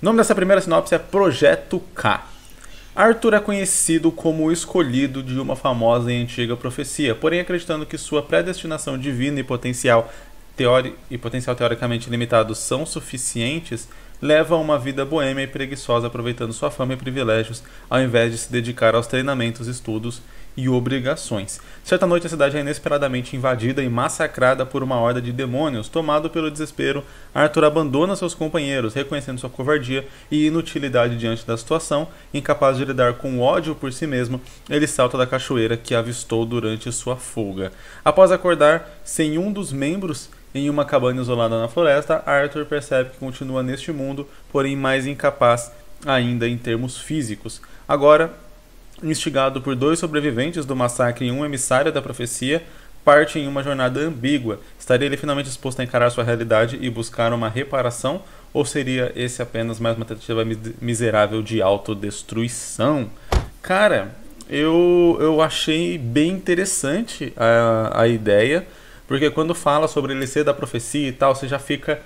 O nome dessa primeira sinopse é Projeto K. Arthur é conhecido como o escolhido de uma famosa e antiga profecia, porém acreditando que sua predestinação divina e potencial, teori e potencial teoricamente limitado são suficientes, leva a uma vida boêmia e preguiçosa aproveitando sua fama e privilégios, ao invés de se dedicar aos treinamentos, estudos e obrigações. Certa noite, a cidade é inesperadamente invadida e massacrada por uma horda de demônios. Tomado pelo desespero, Arthur abandona seus companheiros, reconhecendo sua covardia e inutilidade diante da situação. Incapaz de lidar com o ódio por si mesmo, ele salta da cachoeira que avistou durante sua fuga. Após acordar sem um dos membros, em uma cabana isolada na floresta, Arthur percebe que continua neste mundo, porém mais incapaz ainda em termos físicos. Agora, instigado por dois sobreviventes do massacre e um emissário da profecia, parte em uma jornada ambígua. Estaria ele finalmente disposto a encarar sua realidade e buscar uma reparação? Ou seria esse apenas mais uma tentativa miserável de autodestruição? Cara, eu, eu achei bem interessante a, a ideia, porque quando fala sobre ele ser da profecia e tal, você já fica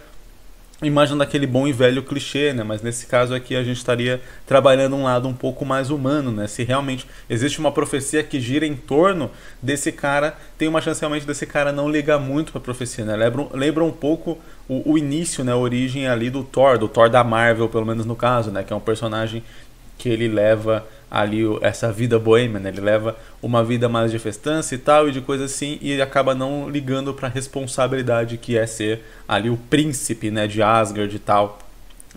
imagem daquele bom e velho clichê, né? Mas nesse caso aqui a gente estaria trabalhando um lado um pouco mais humano, né? Se realmente existe uma profecia que gira em torno desse cara, tem uma chance realmente desse cara não ligar muito para a profecia, né? Lembra, lembra um pouco o, o, início, né? A origem ali do Thor, do Thor da Marvel, pelo menos no caso, né? Que é um personagem que ele leva ali essa vida boêmia, né? ele leva uma vida mais de festança e tal e de coisa assim e acaba não ligando para a responsabilidade que é ser ali o príncipe, né, de Asgard e tal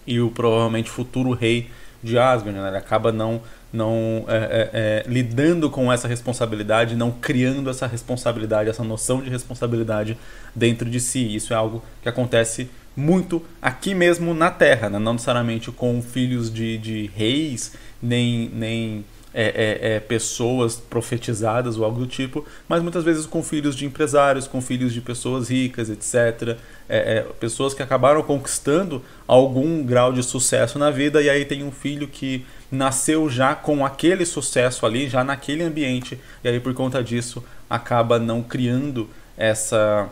e o provavelmente futuro rei de Asgard, né? ele acaba não não é, é, é, lidando com essa responsabilidade, não criando essa responsabilidade, essa noção de responsabilidade dentro de si. Isso é algo que acontece muito aqui mesmo na Terra, né? não necessariamente com filhos de, de reis, nem, nem é, é, é, pessoas profetizadas ou algo do tipo, mas muitas vezes com filhos de empresários, com filhos de pessoas ricas, etc. É, é, pessoas que acabaram conquistando algum grau de sucesso na vida e aí tem um filho que nasceu já com aquele sucesso ali, já naquele ambiente, e aí por conta disso acaba não criando essa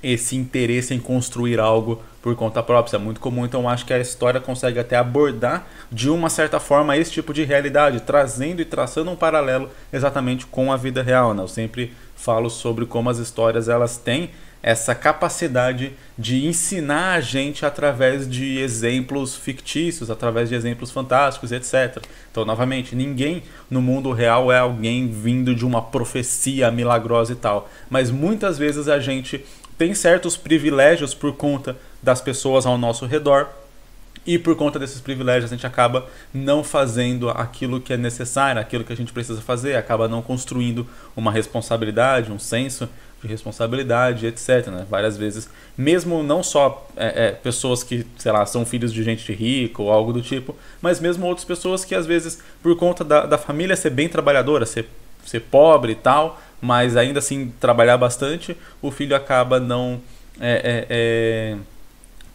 esse interesse em construir algo por conta própria. Isso é muito comum, então acho que a história consegue até abordar de uma certa forma esse tipo de realidade, trazendo e traçando um paralelo exatamente com a vida real. Né? Eu sempre falo sobre como as histórias elas têm essa capacidade de ensinar a gente através de exemplos fictícios, através de exemplos fantásticos, etc. Então, novamente, ninguém no mundo real é alguém vindo de uma profecia milagrosa e tal, mas muitas vezes a gente tem certos privilégios por conta das pessoas ao nosso redor e por conta desses privilégios a gente acaba não fazendo aquilo que é necessário, aquilo que a gente precisa fazer, acaba não construindo uma responsabilidade, um senso de responsabilidade, etc. Né? Várias vezes, mesmo não só é, é, pessoas que, sei lá, são filhos de gente rica ou algo do tipo, mas mesmo outras pessoas que às vezes, por conta da, da família ser bem trabalhadora, ser, ser pobre e tal, mas ainda assim trabalhar bastante, o filho acaba não. É, é, é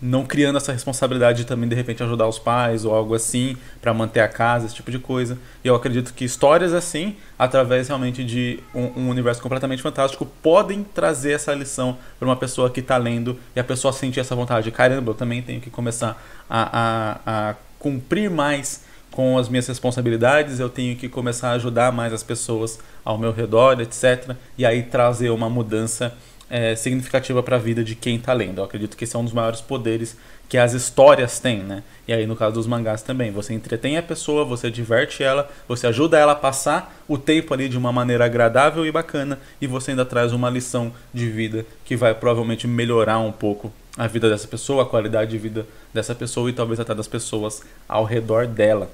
não criando essa responsabilidade de também de repente ajudar os pais ou algo assim para manter a casa, esse tipo de coisa. E eu acredito que histórias assim, através realmente de um, um universo completamente fantástico, podem trazer essa lição para uma pessoa que está lendo e a pessoa sentir essa vontade. Caramba, eu também tenho que começar a, a, a cumprir mais com as minhas responsabilidades, eu tenho que começar a ajudar mais as pessoas ao meu redor, etc. E aí trazer uma mudança é, significativa para a vida de quem está lendo. Eu acredito que esse é um dos maiores poderes que as histórias têm, né? E aí no caso dos mangás também, você entretém a pessoa, você diverte ela, você ajuda ela a passar o tempo ali de uma maneira agradável e bacana e você ainda traz uma lição de vida que vai provavelmente melhorar um pouco a vida dessa pessoa, a qualidade de vida dessa pessoa e talvez até das pessoas ao redor dela.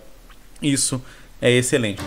Isso é excelente.